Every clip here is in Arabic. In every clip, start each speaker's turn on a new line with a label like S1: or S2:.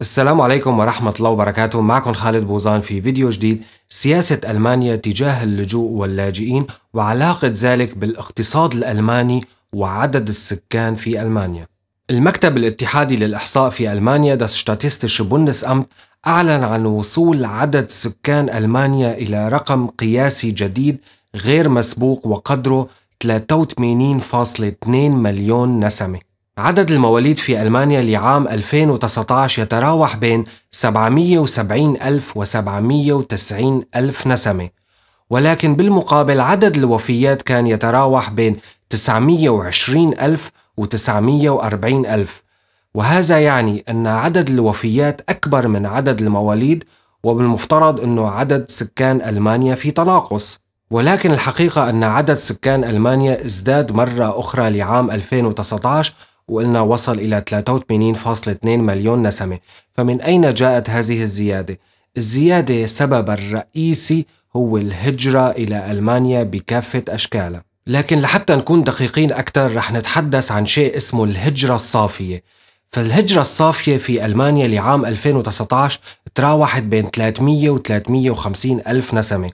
S1: السلام عليكم ورحمة الله وبركاته معكم خالد بوزان في فيديو جديد سياسة ألمانيا تجاه اللجوء واللاجئين وعلاقة ذلك بالاقتصاد الألماني وعدد السكان في ألمانيا المكتب الاتحادي للإحصاء في ألمانيا Das Statistische Bundesamt أعلن عن وصول عدد سكان ألمانيا إلى رقم قياسي جديد غير مسبوق وقدره 83.2 مليون نسمة عدد المواليد في ألمانيا لعام 2019 يتراوح بين 770 ألف و 790 ألف نسمة ولكن بالمقابل عدد الوفيات كان يتراوح بين 920 ألف و 940 ألف وهذا يعني أن عدد الوفيات أكبر من عدد المواليد وبالمفترض أنه عدد سكان ألمانيا في تناقص ولكن الحقيقة أن عدد سكان ألمانيا ازداد مرة أخرى لعام 2019 وقلنا وصل إلى 83.2 مليون نسمة فمن أين جاءت هذه الزيادة؟ الزيادة سبب الرئيسي هو الهجرة إلى ألمانيا بكافة أشكالها لكن لحتى نكون دقيقين أكثر رح نتحدث عن شيء اسمه الهجرة الصافية فالهجرة الصافية في ألمانيا لعام 2019 تراوحت بين 300 و 350 ألف نسمة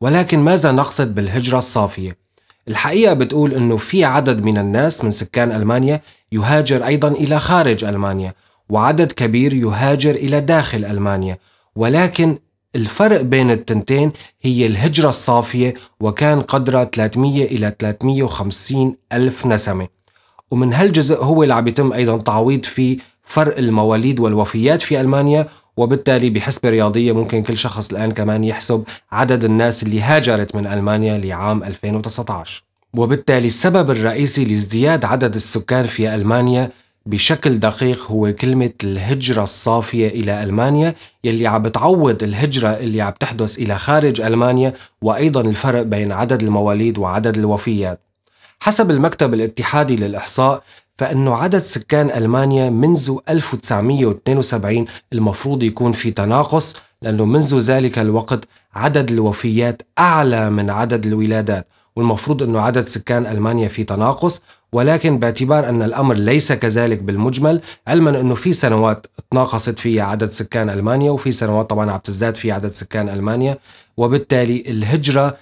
S1: ولكن ماذا نقصد بالهجرة الصافية؟ الحقيقة بتقول أنه في عدد من الناس من سكان ألمانيا يهاجر أيضا إلى خارج ألمانيا وعدد كبير يهاجر إلى داخل ألمانيا ولكن الفرق بين التنتين هي الهجرة الصافية وكان قدرها 300 إلى 350 ألف نسمة ومن هالجزء هو اللي عم يتم أيضا تعويض فيه فرق المواليد والوفيات في ألمانيا وبالتالي بحسبة رياضية ممكن كل شخص الآن كمان يحسب عدد الناس اللي هاجرت من ألمانيا لعام 2019 وبالتالي السبب الرئيسي لازدياد عدد السكان في ألمانيا بشكل دقيق هو كلمة الهجرة الصافية إلى ألمانيا يلي عم بتعوض الهجرة اللي عم تحدث إلى خارج ألمانيا وأيضا الفرق بين عدد المواليد وعدد الوفيات حسب المكتب الاتحادي للإحصاء فإنه عدد سكان ألمانيا منذ 1972 المفروض يكون في تناقص لأنه منذ ذلك الوقت عدد الوفيات أعلى من عدد الولادات والمفروض أنه عدد سكان ألمانيا في تناقص ولكن باعتبار أن الأمر ليس كذلك بالمجمل علما أنه في سنوات تناقصت فيها عدد سكان ألمانيا وفي سنوات طبعا عم تزداد في عدد سكان ألمانيا وبالتالي الهجرة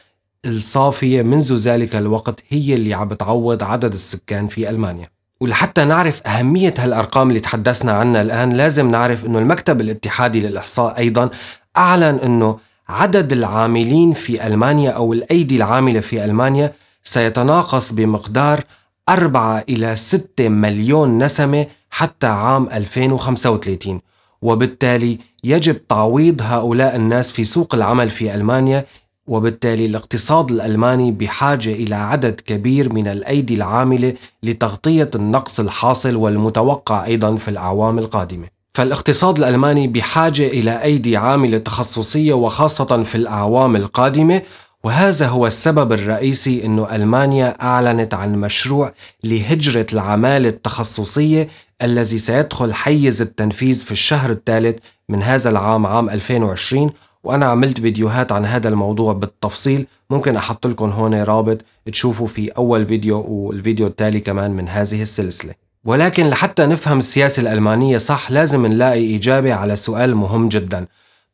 S1: الصافية منذ ذلك الوقت هي اللي عم بتعوض عدد السكان في ألمانيا ولحتى نعرف أهمية هالأرقام اللي تحدثنا عنها الآن لازم نعرف أنه المكتب الاتحادي للإحصاء أيضا أعلن أنه عدد العاملين في ألمانيا أو الأيدي العاملة في ألمانيا سيتناقص بمقدار 4 إلى 6 مليون نسمة حتى عام 2035 وبالتالي يجب تعويض هؤلاء الناس في سوق العمل في ألمانيا وبالتالي الاقتصاد الألماني بحاجة إلى عدد كبير من الأيدي العاملة لتغطية النقص الحاصل والمتوقع أيضا في الأعوام القادمة فالاقتصاد الألماني بحاجة إلى أيدي عاملة تخصصية وخاصة في الأعوام القادمة وهذا هو السبب الرئيسي أن ألمانيا أعلنت عن مشروع لهجرة العمالة التخصصية الذي سيدخل حيز التنفيذ في الشهر الثالث من هذا العام عام 2020 وانا عملت فيديوهات عن هذا الموضوع بالتفصيل ممكن احط لكم هون رابط تشوفوا في اول فيديو والفيديو التالي كمان من هذه السلسله ولكن لحتى نفهم السياسة الألمانية صح لازم نلاقي إجابة على سؤال مهم جدا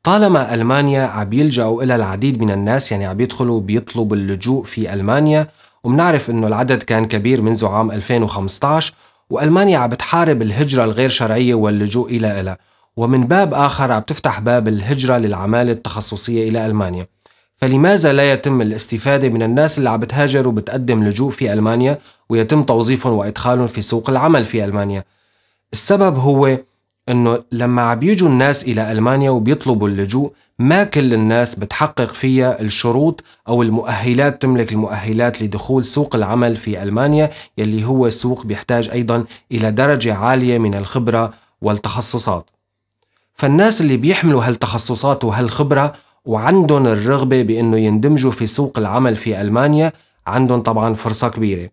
S1: طالما ألمانيا عم يلجأوا إلى العديد من الناس يعني عم يدخلوا بيطلبوا اللجوء في ألمانيا ومنعرف إنه العدد كان كبير منذ عام 2015 وألمانيا عم بتحارب الهجرة الغير شرعية واللجوء إلى إلها ومن باب آخر عم تفتح باب الهجرة للعمالة التخصصية إلى ألمانيا فلماذا لا يتم الاستفادة من الناس اللي عم بتهاجر وبتقدم لجوء في ألمانيا ويتم توظيفهم وإدخالهم في سوق العمل في ألمانيا السبب هو أنه لما عم بيجوا الناس إلى ألمانيا وبيطلبوا اللجوء ما كل الناس بتحقق فيها الشروط أو المؤهلات تملك المؤهلات لدخول سوق العمل في ألمانيا يلي هو سوق بيحتاج أيضا إلى درجة عالية من الخبرة والتخصصات فالناس اللي بيحملوا هالتخصصات وهالخبرة وعندهم الرغبة بأنه يندمجوا في سوق العمل في ألمانيا عندهم طبعا فرصة كبيرة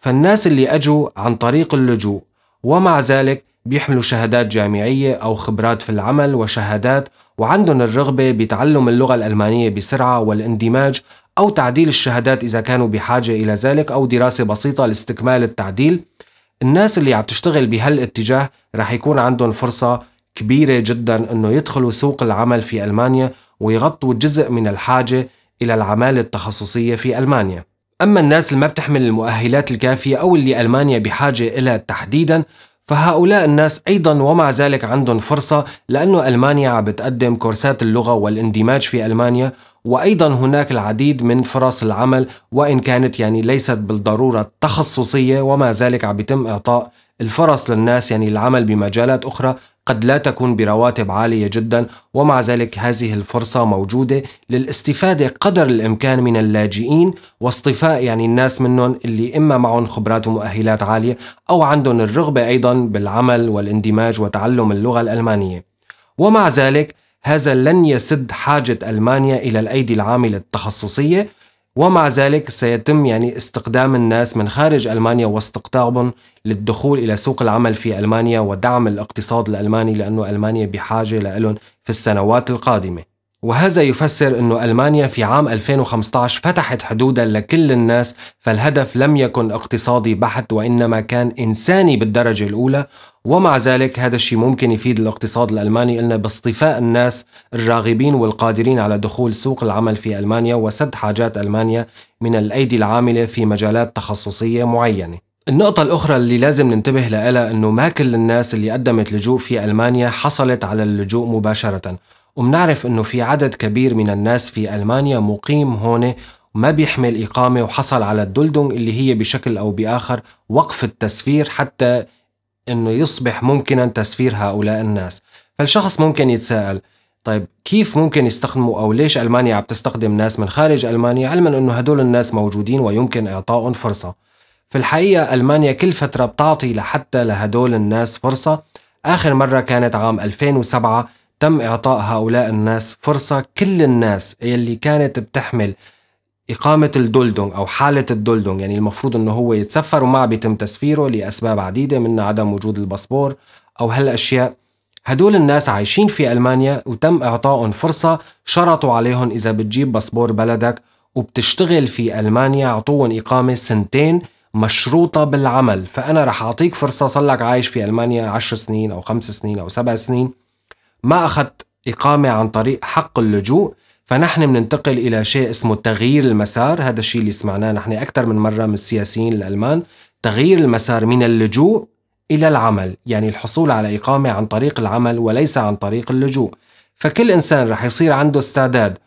S1: فالناس اللي أجوا عن طريق اللجوء ومع ذلك بيحملوا شهادات جامعية أو خبرات في العمل وشهادات وعندهم الرغبة بتعلم اللغة الألمانية بسرعة والاندماج أو تعديل الشهادات إذا كانوا بحاجة إلى ذلك أو دراسة بسيطة لاستكمال التعديل الناس اللي عم تشتغل بهالاتجاه رح يكون عندهم فرصة كبيرة جدا أنه يدخلوا سوق العمل في ألمانيا ويغطوا جزء من الحاجة إلى العمالة التخصصية في ألمانيا أما الناس اللي ما بتحمل المؤهلات الكافية أو اللي ألمانيا بحاجة إلها تحديدا فهؤلاء الناس أيضا ومع ذلك عندهم فرصة لأنه ألمانيا عم بتقدم كورسات اللغة والاندماج في ألمانيا وأيضا هناك العديد من فرص العمل وإن كانت يعني ليست بالضرورة تخصصية ومع ذلك عم بيتم إعطاء الفرص للناس يعني العمل بمجالات أخرى قد لا تكون برواتب عالية جدا ومع ذلك هذه الفرصة موجودة للاستفادة قدر الإمكان من اللاجئين واصطفاء يعني الناس منهم اللي إما معهم خبرات ومؤهلات عالية أو عندهم الرغبة أيضا بالعمل والاندماج وتعلم اللغة الألمانية ومع ذلك هذا لن يسد حاجة ألمانيا إلى الأيدي العاملة التخصصية ومع ذلك سيتم يعني استقدام الناس من خارج ألمانيا واستقطابهم للدخول إلى سوق العمل في ألمانيا ودعم الاقتصاد الألماني لأنه ألمانيا بحاجة لهم في السنوات القادمة وهذا يفسر أنه ألمانيا في عام 2015 فتحت حدودها لكل الناس فالهدف لم يكن اقتصادي بحت وإنما كان إنساني بالدرجة الأولى ومع ذلك هذا الشيء ممكن يفيد الاقتصاد الألماني إلنا باصطفاء الناس الراغبين والقادرين على دخول سوق العمل في ألمانيا وسد حاجات ألمانيا من الأيدي العاملة في مجالات تخصصية معينة النقطة الأخرى اللي لازم ننتبه لها أنه ما كل الناس اللي قدمت لجوء في ألمانيا حصلت على اللجوء مباشرة ومنعرف انه في عدد كبير من الناس في المانيا مقيم هون وما بيحمل اقامه وحصل على الدلدنج اللي هي بشكل او باخر وقف التسفير حتى انه يصبح ممكنا تسفير هؤلاء الناس فالشخص ممكن يتساءل طيب كيف ممكن يستخدموا او ليش المانيا عم تستخدم ناس من خارج المانيا علما انه هدول الناس موجودين ويمكن اعطائهم فرصه في الحقيقه المانيا كل فتره بتعطي لحتى لهدول الناس فرصه اخر مره كانت عام 2007 تم إعطاء هؤلاء الناس فرصة كل الناس يلي كانت بتحمل إقامة الدولدونغ أو حالة الدولدونغ يعني المفروض أنه هو يتسفر وما بيتم تسفيره لأسباب عديدة من عدم وجود الباسبور أو هالأشياء هدول الناس عايشين في ألمانيا وتم إعطائهم فرصة شرطوا عليهم إذا بتجيب باسبور بلدك وبتشتغل في ألمانيا عطوهم إقامة سنتين مشروطة بالعمل فأنا رح أعطيك فرصة صلك عايش في ألمانيا عشر سنين أو خمس سنين أو سبع سنين ما أخذت إقامة عن طريق حق اللجوء فنحن بننتقل إلى شيء اسمه تغيير المسار هذا الشيء اللي سمعناه نحن أكثر من مرة من السياسيين الألمان تغيير المسار من اللجوء إلى العمل يعني الحصول على إقامة عن طريق العمل وليس عن طريق اللجوء فكل إنسان رح يصير عنده استعداد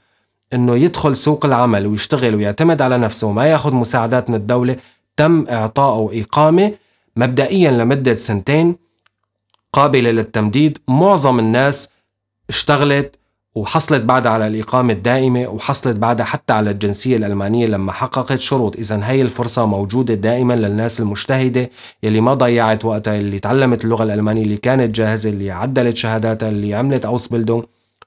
S1: انه يدخل سوق العمل ويشتغل ويعتمد على نفسه وما ياخذ مساعدات من الدوله تم اعطائه اقامه مبدئيا لمده سنتين قابلة للتمديد معظم الناس اشتغلت وحصلت بعدها على الإقامة الدائمة وحصلت بعدها حتى على الجنسية الألمانية لما حققت شروط إذا هي الفرصة موجودة دائما للناس المجتهدة يلي ما ضيعت وقتها اللي تعلمت اللغة الألمانية اللي كانت جاهزة اللي عدلت شهاداتها اللي عملت أوسبيلدونغ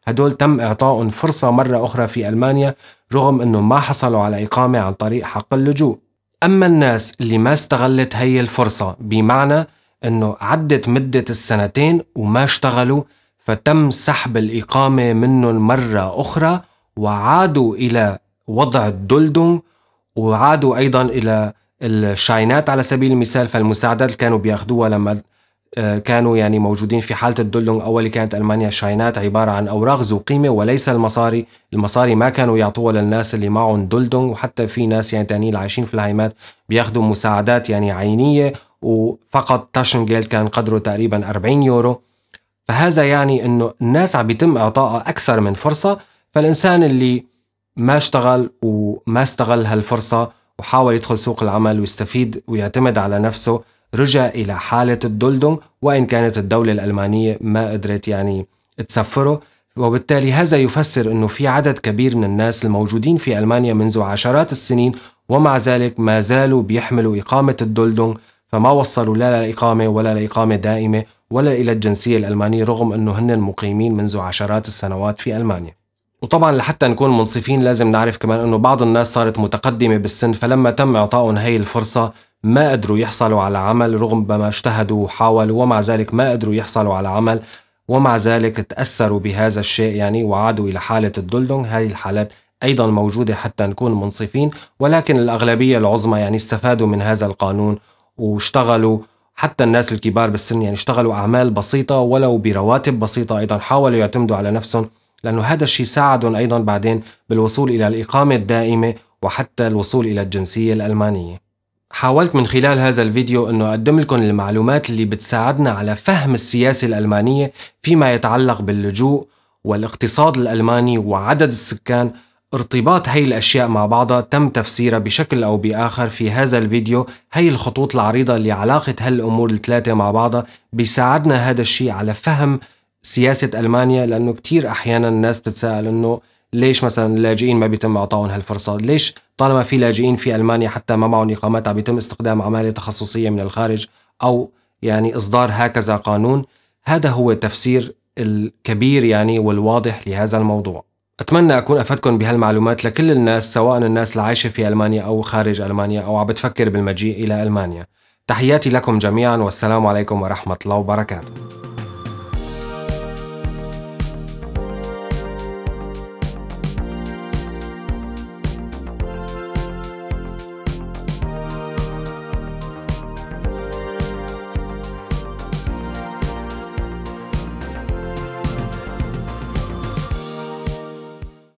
S1: هدول تم إعطائهم فرصة مرة أخرى في ألمانيا رغم أنه ما حصلوا على إقامة عن طريق حق اللجوء أما الناس اللي ما استغلت هي الفرصة بمعنى أنه عدت مدة السنتين وما اشتغلوا فتم سحب الإقامة منهم مرة أخرى وعادوا إلى وضع الدلدون وعادوا أيضا إلى الشاينات على سبيل المثال فالمساعدات اللي كانوا بياخدوها لما آه، كانوا يعني موجودين في حالة الدلدون أول كانت ألمانيا شاينات عبارة عن أوراق ذو قيمة وليس المصاري المصاري ما كانوا يعطوها للناس اللي معهم دلدون وحتى في ناس يعني تانيين عايشين في الهايمات بياخدوا مساعدات يعني عينية وفقط تاشنجيل كان قدره تقريبا 40 يورو فهذا يعني انه الناس عم بيتم اعطائها اكثر من فرصه فالانسان اللي ما اشتغل وما استغل هالفرصه وحاول يدخل سوق العمل ويستفيد ويعتمد على نفسه رجع الى حاله الدلدم وان كانت الدوله الالمانيه ما قدرت يعني تسفره وبالتالي هذا يفسر انه في عدد كبير من الناس الموجودين في المانيا منذ عشرات السنين ومع ذلك ما زالوا بيحملوا اقامه الدلدم فما وصلوا لا لإقامة ولا لإقامة دائمة ولا إلى الجنسية الألمانية رغم أنه هن مقيمين منذ عشرات السنوات في ألمانيا وطبعا لحتى نكون منصفين لازم نعرف كمان أنه بعض الناس صارت متقدمة بالسن فلما تم إعطائهم هاي الفرصة ما قدروا يحصلوا على عمل رغم ما اجتهدوا وحاولوا ومع ذلك ما قدروا يحصلوا على عمل ومع ذلك تأثروا بهذا الشيء يعني وعادوا إلى حالة الدلدنج هاي الحالات أيضا موجودة حتى نكون منصفين ولكن الأغلبية العظمى يعني استفادوا من هذا القانون واشتغلوا حتى الناس الكبار بالسن يعني اشتغلوا اعمال بسيطه ولو برواتب بسيطه ايضا حاولوا يعتمدوا على نفسهم لانه هذا الشيء ساعدهم ايضا بعدين بالوصول الى الاقامه الدائمه وحتى الوصول الى الجنسيه الالمانيه. حاولت من خلال هذا الفيديو انه اقدم لكم المعلومات اللي بتساعدنا على فهم السياسه الالمانيه فيما يتعلق باللجوء والاقتصاد الالماني وعدد السكان ارتباط هي الأشياء مع بعضها تم تفسيرها بشكل أو بآخر في هذا الفيديو هي الخطوط العريضة لعلاقة هالأمور الثلاثة مع بعضها بيساعدنا هذا الشيء على فهم سياسة ألمانيا لأنه كتير أحيانا الناس بتتساءل أنه ليش مثلا اللاجئين ما بيتم اعطائهم هالفرصه؟ ليش طالما في لاجئين في المانيا حتى ما معهم اقامات عم بيتم استخدام عماله تخصصيه من الخارج او يعني اصدار هكذا قانون؟ هذا هو التفسير الكبير يعني والواضح لهذا الموضوع. أتمنى أكون أفدتكم بهالمعلومات لكل الناس سواء الناس اللي عايشة في ألمانيا أو خارج ألمانيا أو عم بتفكر بالمجيء إلى ألمانيا تحياتي لكم جميعا والسلام عليكم ورحمة الله وبركاته